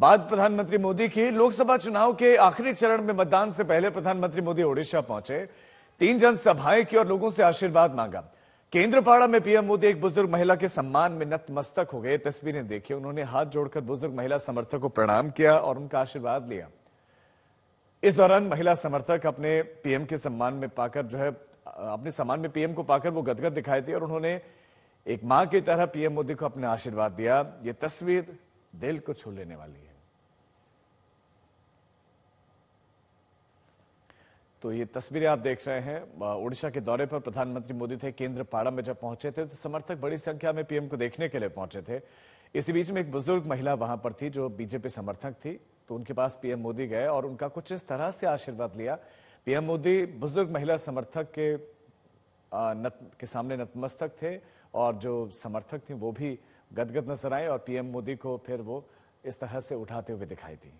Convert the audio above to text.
बाद प्रधानमंत्री मोदी की लोकसभा चुनाव के आखिरी चरण में मतदान से पहले प्रधानमंत्री मोदी ओडिशा पहुंचे तीन जनसभाएं की और लोगों से आशीर्वाद मांगा केंद्रपाड़ा में पीएम मोदी एक बुजुर्ग महिला के सम्मान में नतमस्तक हो गए तस्वीरें देखी उन्होंने हाथ जोड़कर बुजुर्ग महिला समर्थक को प्रणाम किया और उनका आशीर्वाद लिया इस दौरान महिला समर्थक अपने पीएम के सम्मान में पाकर जो है अपने सम्मान में पीएम को पाकर वो गदगद दिखाई दी और उन्होंने एक मां की तरह पीएम मोदी को अपना आशीर्वाद दिया ये तस्वीर दिल को छू लेने वाली है तो ये तस्वीरें आप देख रहे हैं उड़ीसा के दौरे पर प्रधानमंत्री मोदी थे केंद्र पाड़ा में जब पहुंचे थे तो समर्थक बड़ी संख्या में पीएम को देखने के लिए पहुंचे थे इसी बीच में एक बुजुर्ग महिला वहां पर थी जो बीजेपी समर्थक थी तो उनके पास पीएम मोदी गए और उनका कुछ इस तरह से आशीर्वाद लिया पीएम मोदी बुजुर्ग महिला समर्थक के आ, नत, के सामने नतमस्तक थे और जो समर्थक थे वो भी गदगद नजर आए और पीएम मोदी को फिर वो इस तरह से उठाते हुए दिखाई दी